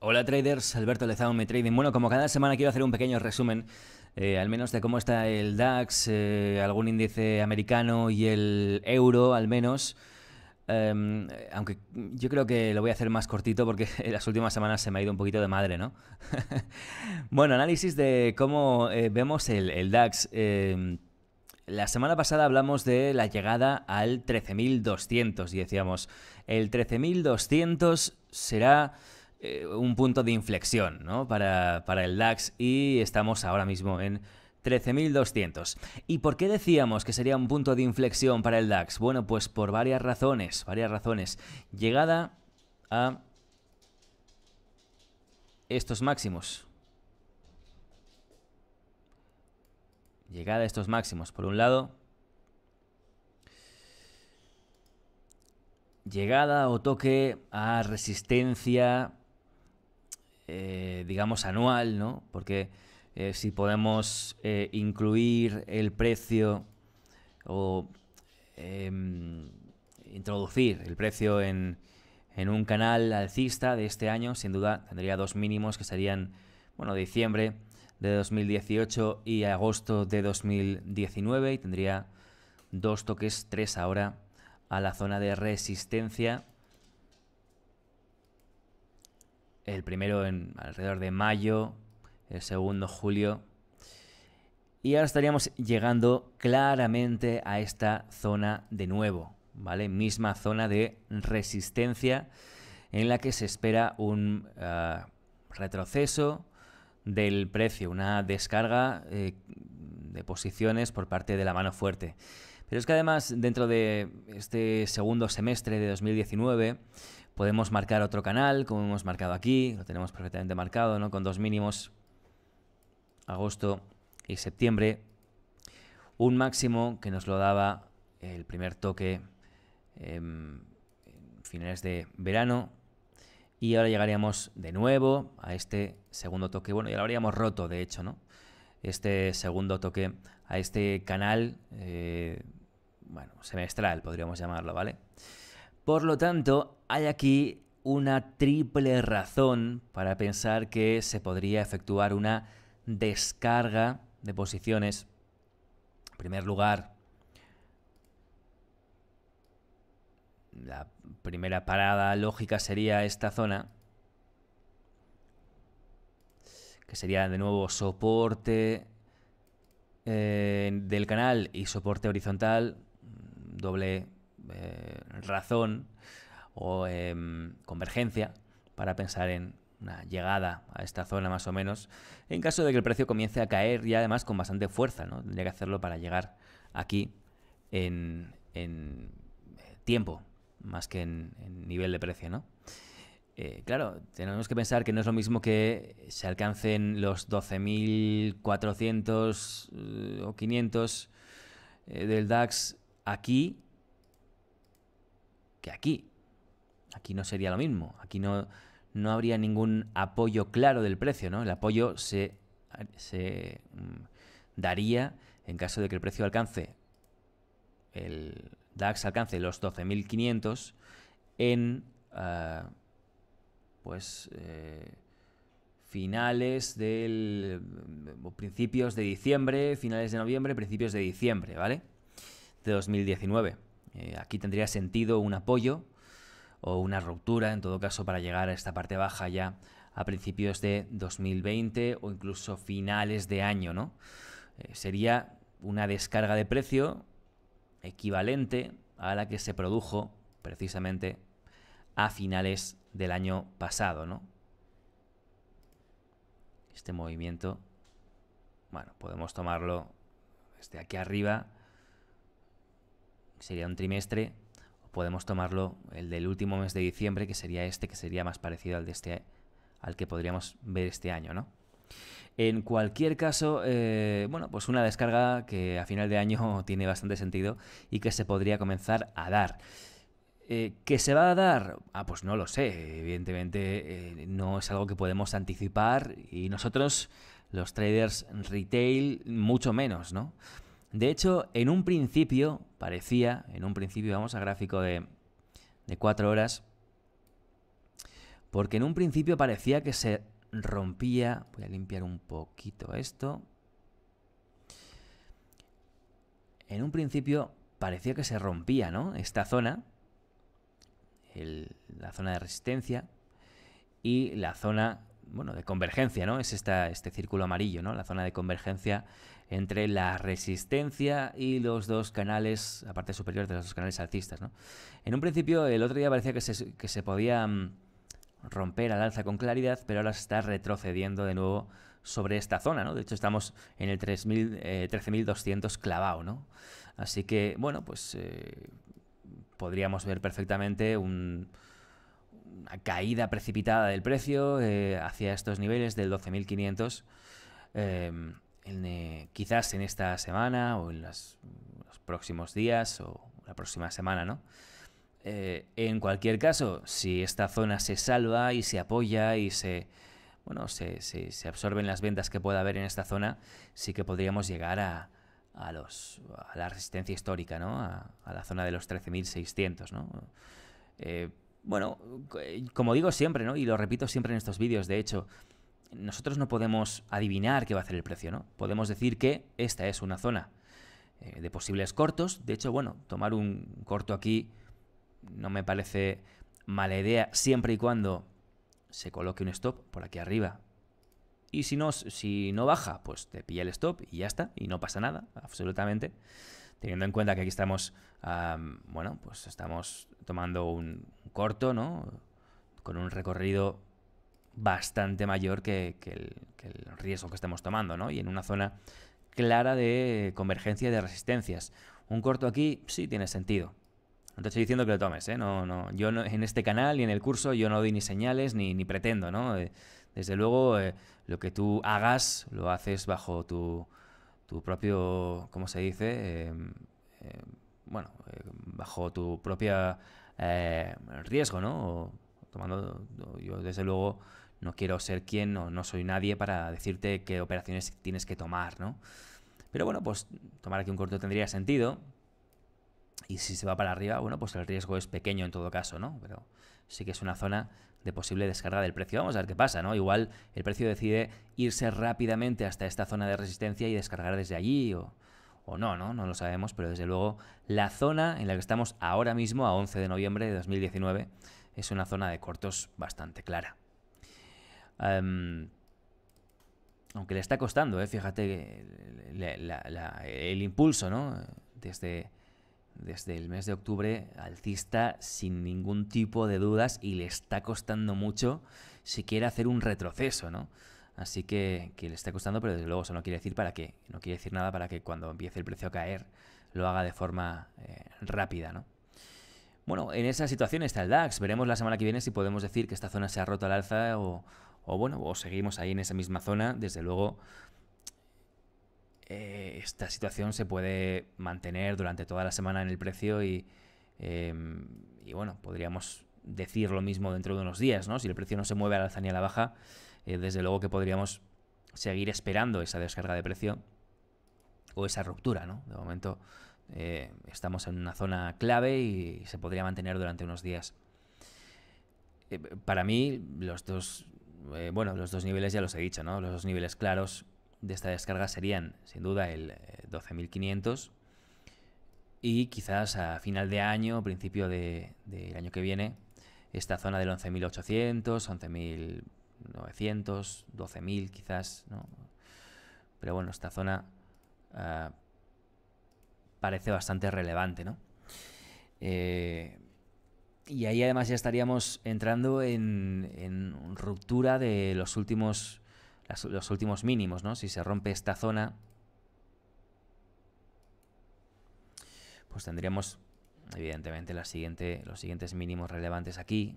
Hola traders, Alberto Lezao, Me Trading. Bueno, como cada semana quiero hacer un pequeño resumen, eh, al menos de cómo está el DAX, eh, algún índice americano y el euro, al menos. Em, aunque yo creo que lo voy a hacer más cortito porque en las últimas semanas se me ha ido un poquito de madre, ¿no? bueno, análisis de cómo eh, vemos el, el DAX. Em, la semana pasada hablamos de la llegada al 13.200 y decíamos, el 13.200 será eh, un punto de inflexión ¿no? para, para el DAX y estamos ahora mismo en 13.200. ¿Y por qué decíamos que sería un punto de inflexión para el DAX? Bueno, pues por varias razones, varias razones. Llegada a estos máximos. Llegada a estos máximos, por un lado. Llegada o toque a resistencia eh, digamos, anual, ¿no? Porque eh, si podemos eh, incluir el precio o em, introducir el precio en, un canal alcista de este año, sin duda tendría dos mínimos que serían, bueno, diciembre de 2018 y agosto de 2019 y tendría dos toques, tres ahora a la zona de resistencia el primero en alrededor de mayo, el segundo julio. Y ahora estaríamos llegando claramente a esta zona de nuevo, ¿vale? Misma zona de resistencia en la que se espera un ah, retroceso del precio, una descarga eh, de posiciones por parte de la mano fuerte. Pero es que además dentro de este segundo semestre de 2019 podemos marcar otro canal, como hemos marcado aquí, lo tenemos perfectamente marcado, ¿no? Con dos mínimos, agosto y septiembre. Un máximo que nos lo daba el primer toque em, en finales de verano. Y ahora llegaríamos de nuevo a este segundo toque. Bueno, ya lo habríamos roto, de hecho, ¿no? Este segundo toque a este canal eh, bueno, semestral, podríamos llamarlo, ¿vale? Por lo tanto, hay aquí una triple razón para pensar que se podría efectuar una descarga de posiciones. En primer lugar, la primera parada lógica sería esta zona, que sería de nuevo soporte eh, del canal y soporte horizontal doble eh, razón o em, convergencia para pensar en una llegada a esta zona más o menos, en caso de que el precio comience a caer y además con bastante fuerza, ¿no? Tendría que hacerlo para llegar aquí en, eh, tiempo, más que en, nivel de precio, eh, claro, tenemos que pensar que no es lo mismo que se alcancen los 12.400 o 500 del DAX aquí que aquí. Aquí no sería lo mismo. Aquí no, no habría ningún apoyo claro del precio, ¿no? El apoyo se, mm, daría en caso de que el precio alcance el DAX alcance los 12.500 en ah, pues eh, finales del mm, principios de diciembre, finales de noviembre, principios de diciembre, ¿vale? 2019. Eh, aquí tendría sentido un apoyo o una ruptura, en todo caso, para llegar a esta parte baja ya a principios de 2020 o incluso finales de año, ¿no? Eh, sería una descarga de precio equivalente a la que se produjo precisamente a finales del año pasado, ¿no? Este movimiento, bueno, podemos tomarlo desde aquí arriba sería un trimestre, podemos tomarlo el del último mes de diciembre, que sería este, que sería más parecido al de este al que podríamos ver este año, ¿no? En cualquier caso, eh, bueno, pues una descarga que a final de año tiene bastante sentido y que se podría comenzar a dar. Eh, ¿Qué se va a dar? Ah, pues no lo sé. Evidentemente eh, no es algo que podemos anticipar y nosotros, los traders retail, mucho menos, ¿no? De hecho, en un principio, parecía, en un principio, vamos a gráfico de, de 4 horas, porque en un principio parecía que se rompía, voy a limpiar un poquito esto, en un principio parecía que se rompía, ¿no? Esta zona, la zona de resistencia y la zona, bueno, de convergencia, ¿no? Es este círculo amarillo, ¿no? La zona de convergencia entre la resistencia y los dos canales, la parte superior de los dos canales alcistas. ¿no? En un principio, el otro día parecía que se, que se podía mm, romper al alza con claridad, pero ahora se está retrocediendo de nuevo sobre esta zona, ¿no? De hecho, estamos en el 13.200 eh, clavado, ¿no? Así que, bueno, pues eh, podríamos ver perfectamente una caída precipitada del precio eh, hacia estos niveles del 12.500 eh, quizás en esta semana o en los próximos días o la próxima semana, ¿no? Eh, en cualquier caso, si esta zona se salva y se apoya y se, se, absorben las ventas que pueda haber en esta zona, sí que podríamos llegar a, los, a la resistencia histórica, ¿no? A, la zona de los 13.600, ¿no? Eh, bueno, como digo siempre, ¿no? Y lo repito siempre en estos vídeos, de hecho, nosotros no podemos adivinar qué va a hacer el precio, ¿no? Podemos decir que esta es una zona eh, de posibles cortos. De hecho, bueno, tomar un corto aquí no me parece mala idea siempre y cuando se coloque un stop por aquí arriba. Y si no, si no baja, pues te pilla el stop y ya está, y no pasa nada, absolutamente. Teniendo en cuenta que aquí estamos, bueno, pues estamos tomando un corto, ¿no? Con un recorrido bastante mayor que, el, riesgo que estemos tomando, ¿no? Y en una zona clara de convergencia y de resistencias. Un corto aquí sí tiene sentido. No te estoy diciendo que lo tomes, ¿eh? No, no. Yo en este canal y en el curso yo no doy ni señales ni, pretendo, ¿no? Eh, desde luego, eh, lo que tú hagas lo haces bajo tu, propio, ¿cómo se dice? Eh, bueno, bajo tu propia riesgo, ¿no? tomando, yo desde luego no quiero ser quien o no soy nadie para decirte qué operaciones tienes que tomar, ¿no? Pero bueno, pues tomar aquí un corto tendría sentido. Y si se va para arriba, bueno, pues el riesgo es pequeño en todo caso, ¿no? Pero sí que es una zona de posible descarga del precio. Vamos a ver qué pasa, ¿no? Igual el precio decide irse rápidamente hasta esta zona de resistencia y descargar desde allí o, no, ¿no? No lo sabemos, pero desde luego la zona en la que estamos ahora mismo, a 11 de noviembre de 2019, es una zona de cortos bastante clara. Em, aunque le está costando, ¿eh? fíjate el impulso, ¿no? Desde, desde el mes de octubre, alcista sin ningún tipo de dudas y le está costando mucho si quiere hacer un retroceso, ¿no? Así que, le está costando, pero desde luego eso no quiere decir para qué, no quiere decir nada para que cuando empiece el precio a caer lo haga de forma eh, rápida, ¿no? Bueno, en esa situación está el DAX. Veremos la semana que viene si podemos decir que esta zona se ha roto al alza o, o bueno, o seguimos ahí en esa misma zona, desde luego eh, esta situación se puede mantener durante toda la semana en el precio y, em, y bueno, podríamos decir lo mismo dentro de unos días, ¿no? Si el precio no se mueve a la alza ni a la baja, eh, desde luego que podríamos seguir esperando esa descarga de precio o esa ruptura, ¿no? De momento eh, estamos en una zona clave y se podría mantener durante unos días. para mí, los dos eh, bueno, los dos niveles ya los he dicho, ¿no? Los dos niveles claros de esta descarga serían, sin duda, el 12.500 eh, y quizás a final de año, principio del de, año que viene, esta zona del 11.800, 11.900, 12.000 quizás, ¿no? Pero bueno, esta zona ah, parece bastante relevante, ¿no? Eh, y ahí además ya estaríamos entrando en, ruptura de los últimos, los últimos mínimos, ¿no? Si se rompe esta zona, pues tendríamos evidentemente la siguiente, los siguientes mínimos relevantes aquí.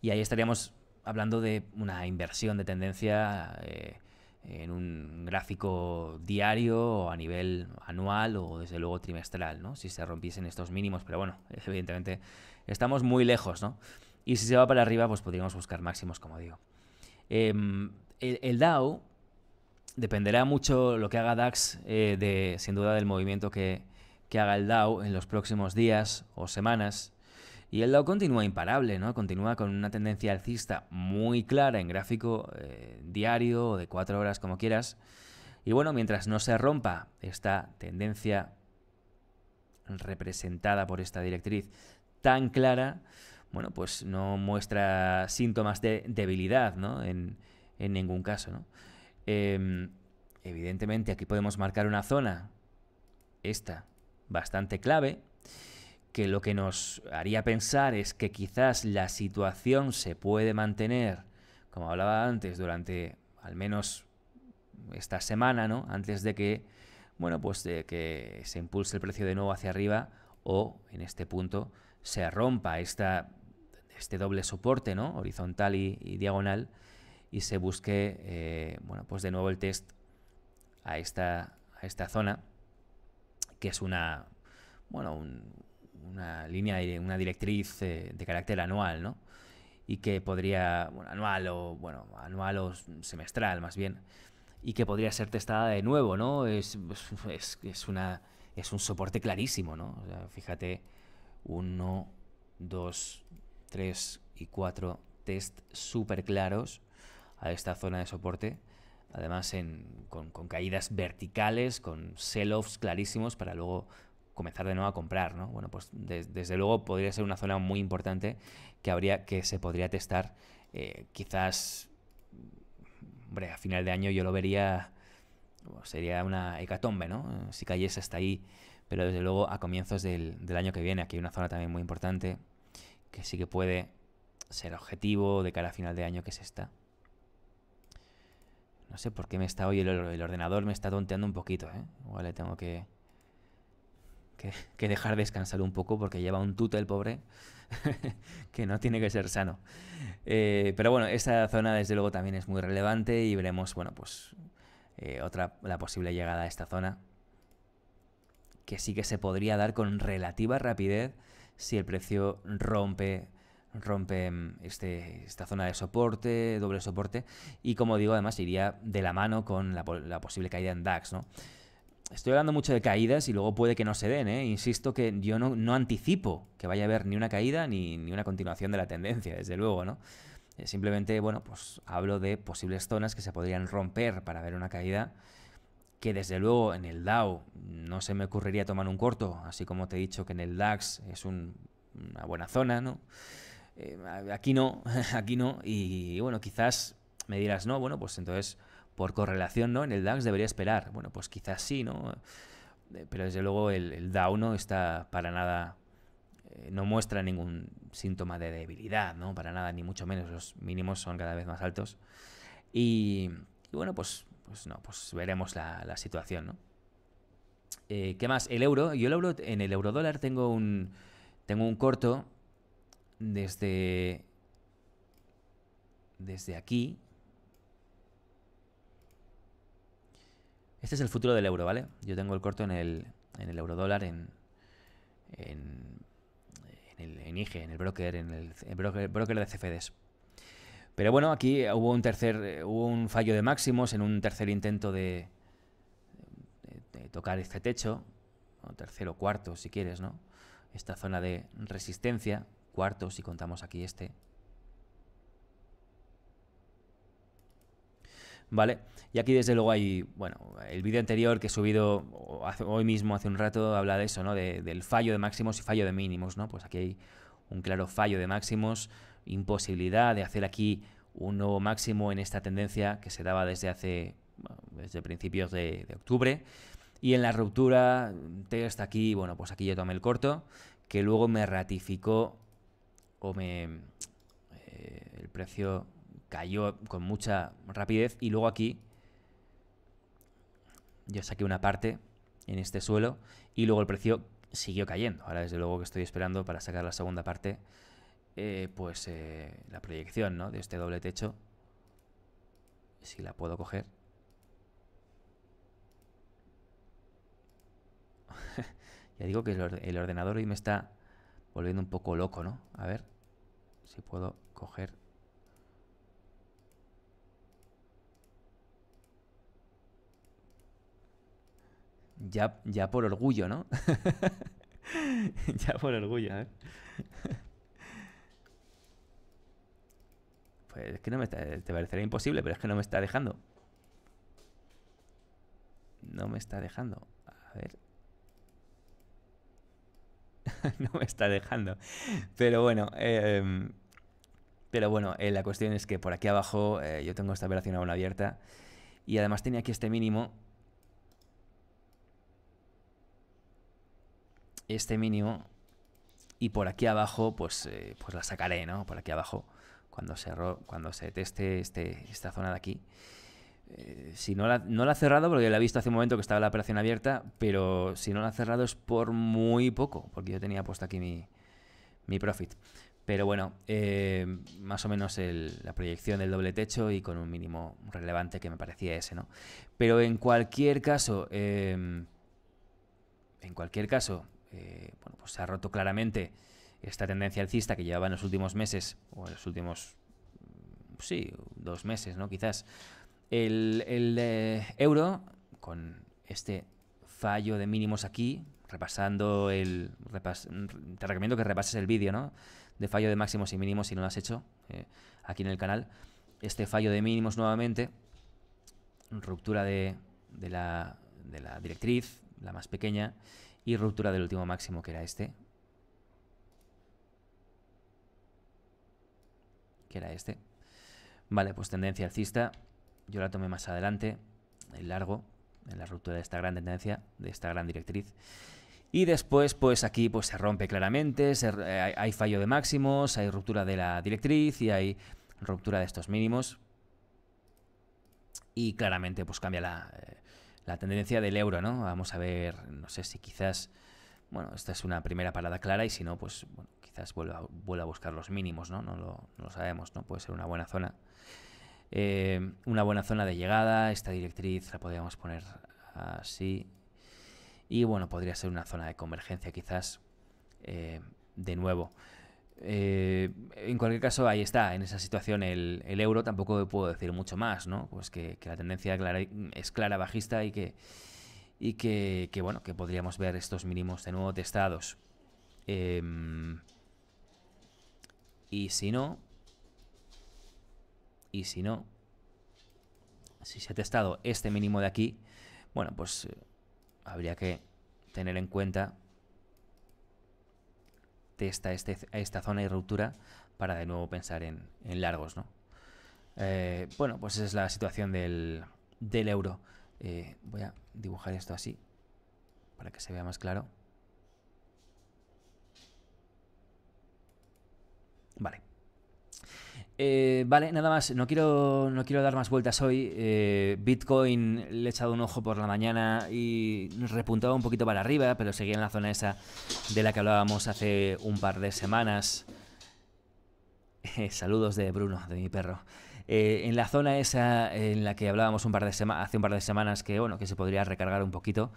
Y ahí estaríamos hablando de una inversión de tendencia eh, en un gráfico diario o a nivel anual o desde luego trimestral, ¿no? Si se rompiesen estos mínimos, pero bueno, evidentemente estamos muy lejos, ¿no? Y si se va para arriba, pues podríamos buscar máximos, como digo. Em, el, DAO dependerá mucho lo que haga DAX, eh, de, sin duda, del movimiento que, que haga el DAO en los próximos días o semanas. Y el lado continúa imparable, ¿no? Continúa con una tendencia alcista muy clara en gráfico eh, diario o de cuatro horas, como quieras. Y bueno, mientras no se rompa esta tendencia representada por esta directriz tan clara, bueno, pues no muestra síntomas de debilidad, ¿no? En, ningún caso, ¿no? Em, evidentemente aquí podemos marcar una zona, esta, bastante clave, que lo que nos haría pensar es que quizás la situación se puede mantener, como hablaba antes, durante al menos esta semana, ¿no? Antes de que, bueno, pues de que se impulse el precio de nuevo hacia arriba o en este punto se rompa esta, este doble soporte, ¿no? Horizontal y, diagonal y se busque, eh, bueno, pues de nuevo el test a esta, a esta zona que es una, bueno, un, una línea, una directriz eh, de carácter anual, ¿no? Y que podría, bueno, anual o, bueno, anual o semestral más bien, y que podría ser testada de nuevo, ¿no? Es, es, es una, es un soporte clarísimo, ¿no? fíjate, uno dos tres y cuatro test súper claros a esta zona de soporte además en, con, con, caídas verticales, con sell-offs clarísimos para luego comenzar de nuevo a comprar, ¿no? Bueno, pues desde luego podría ser una zona muy importante que habría que se podría testar. Eh, quizás, hombre, a final de año yo lo vería, sería una hecatombe, ¿no? Si cayese hasta ahí, pero desde luego a comienzos del, año que viene, aquí hay una zona también muy importante que sí que puede ser objetivo de cara a final de año que es esta. No sé por qué me está hoy el, el ordenador, me está tonteando un poquito, ¿eh? Igual le tengo que que, dejar descansar un poco porque lleva un tute el pobre que no tiene que ser sano. Eh, pero bueno, esta zona desde luego también es muy relevante y veremos, bueno, pues eh, otra, la posible llegada a esta zona que sí que se podría dar con relativa rapidez si el precio rompe rompe mm, este, esta zona de soporte, doble soporte, y como digo, además iría de la mano con la, la posible caída en DAX, ¿no? estoy hablando mucho de caídas y luego puede que no se den, ¿eh? Insisto que yo no, no anticipo que vaya a haber ni una caída ni, ni, una continuación de la tendencia, desde luego, ¿no? Eh, simplemente, bueno, pues hablo de posibles zonas que se podrían romper para ver una caída que desde luego en el DAO no se me ocurriría tomar un corto, así como te he dicho que en el DAX es una buena zona, ¿no? Eh, aquí no, aquí no, y bueno, quizás me dirás, no, bueno, pues entonces por correlación, ¿no? En el DAX debería esperar. Bueno, pues quizás sí, ¿no? Eh, pero desde luego el, DAO no está para nada, eh, no muestra ningún síntoma de debilidad, ¿no? Para nada, ni mucho menos. Los mínimos son cada vez más altos. Y, bueno, pues, pues no, pues veremos la, situación, ¿no? Eh, ¿Qué más? El euro. Yo el euro, en el euro dólar tengo un, tengo un corto desde, desde aquí, Este es el futuro del euro, ¿vale? Yo tengo el corto en el, en el euro dólar, en, en, el, IGE, en el broker, en el, broker, de CFDs. Pero bueno, aquí hubo un tercer, eh, un fallo de máximos en un tercer intento de, tocar este techo, o tercero, cuarto, si quieres, ¿no? Esta zona de resistencia, cuarto, si contamos aquí este, ¿vale? Y aquí desde luego hay, bueno, el vídeo anterior que he subido hoy mismo, hace un rato, habla de eso, ¿no? del fallo de máximos y fallo de mínimos, ¿no? Pues aquí hay un claro fallo de máximos, imposibilidad de hacer aquí un nuevo máximo en esta tendencia que se daba desde hace, desde principios de, octubre. Y en la ruptura, tengo aquí, bueno, pues aquí yo tomé el corto, que luego me ratificó o me... Eh, el precio cayó con mucha rapidez y luego aquí yo saqué una parte en este suelo y luego el precio siguió cayendo. Ahora desde luego que estoy esperando para sacar la segunda parte, eh, pues eh, la proyección ¿no? de este doble techo, si la puedo coger. ya digo que el ordenador hoy me está volviendo un poco loco, ¿no? A ver si puedo coger Ya, por orgullo, ¿no? ya por orgullo, ¿eh? pues es que no me está... Te parecerá imposible, pero es que no me está dejando. No me está dejando. A ver. no me está dejando. Pero bueno, em, pero bueno, eh, la cuestión es que por aquí abajo eh, yo tengo esta operación aún abierta y además tenía aquí este mínimo este mínimo y por aquí abajo pues, eh, pues la sacaré, ¿no? Por aquí abajo cuando se, cuando se teste este, esta zona de aquí. Eh, si no la, no la ha cerrado, porque la he visto hace un momento que estaba la operación abierta, pero si no la ha cerrado es por muy poco, porque yo tenía puesto aquí mi, mi profit. Pero bueno, eh, más o menos la proyección del doble techo y con un mínimo relevante que me parecía ese, ¿no? Pero en cualquier caso, en cualquier caso, eh, bueno, pues se ha roto claramente esta tendencia alcista que llevaba en los últimos meses, o en los últimos, mm, sí, dos meses, ¿no? Quizás. El, eh, euro, con este fallo de mínimos aquí, repasando el... te recomiendo que repases el vídeo, ¿no? De fallo de máximos y mínimos, si no lo has hecho, eh, aquí en el canal. Este fallo de mínimos nuevamente, ruptura de, de, la, de la directriz, la más pequeña, y ruptura del último máximo que era este. Que era este. Vale, pues tendencia alcista. Yo la tomé más adelante, el largo, en la ruptura de esta gran tendencia, de esta gran directriz. Y después, pues aquí pues, se rompe claramente, eh, hay, fallo de máximos, hay ruptura de la directriz y hay ruptura de estos mínimos. Y claramente pues cambia la, eh, la tendencia del euro, ¿no? Vamos a ver, no sé si quizás, bueno, esta es una primera parada clara y si no, pues quizás vuelva, a buscar los mínimos, ¿no? No lo, sabemos, ¿no? Puede ser una buena zona. Eh, una buena zona de llegada, esta directriz la podríamos poner así. Y bueno, podría ser una zona de convergencia quizás eh, de nuevo. Eh, en cualquier caso, ahí está, en esa situación el, euro, tampoco puedo decir mucho más, ¿no? Pues que, la tendencia es clara bajista y que, y que, bueno, que podríamos ver estos mínimos de nuevo testados. Em, y si no, y si no, si se ha testado este mínimo de aquí, bueno, pues eh, habría que tener en cuenta esta este, esta zona y ruptura para de nuevo pensar en, largos, eh, bueno, pues esa es la situación del, euro. Eh, voy a dibujar esto así para que se vea más claro. Vale. Eh, vale, nada más, no quiero, no quiero dar más vueltas hoy. Eh, Bitcoin le he echado un ojo por la mañana y repuntaba un poquito para arriba, pero seguía en la zona esa de la que hablábamos hace un par de semanas. Eh, saludos de Bruno, de mi perro. en la zona esa en la que hablábamos un par de hace un par de semanas que, bueno, que se podría recargar un poquito,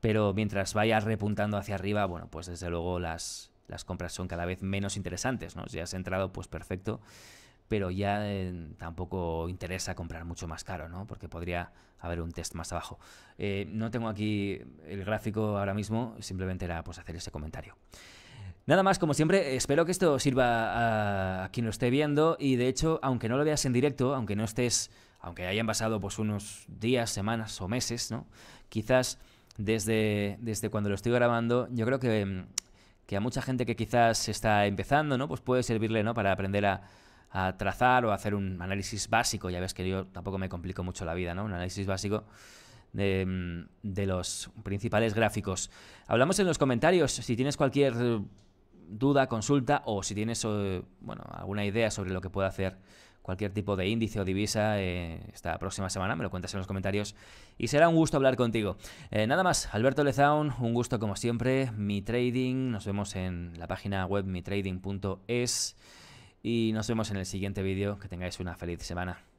pero mientras vaya repuntando hacia arriba, bueno, pues desde luego las, las compras son cada vez menos interesantes, ¿no? Si has entrado, pues perfecto pero ya eh, tampoco interesa comprar mucho más caro, ¿no? Porque podría haber un test más abajo. Eh, no tengo aquí el gráfico ahora mismo, simplemente era pues hacer ese comentario. Nada más, como siempre, espero que esto sirva a, quien lo esté viendo y de hecho, aunque no lo veas en directo, aunque no estés, aunque hayan pasado pues unos días, semanas o meses, ¿no? Quizás desde, desde cuando lo estoy grabando, yo creo que, que a mucha gente que quizás está empezando, ¿no? Pues puede servirle, ¿no? Para aprender a a trazar o hacer un análisis básico, ya ves que yo tampoco me complico mucho la vida, ¿no? Un análisis básico de, mm, los principales gráficos. Hablamos en los comentarios, si tienes cualquier duda, consulta o si tienes eh, bueno, alguna idea sobre lo que puede hacer cualquier tipo de índice o divisa eh, esta próxima semana, me lo cuentas en los comentarios y será un gusto hablar contigo. Eh, nada más, Alberto Lezaun, un gusto como siempre, mi trading, nos vemos en la página web mitrading.es y nos vemos en el siguiente vídeo. Que tengáis una feliz semana.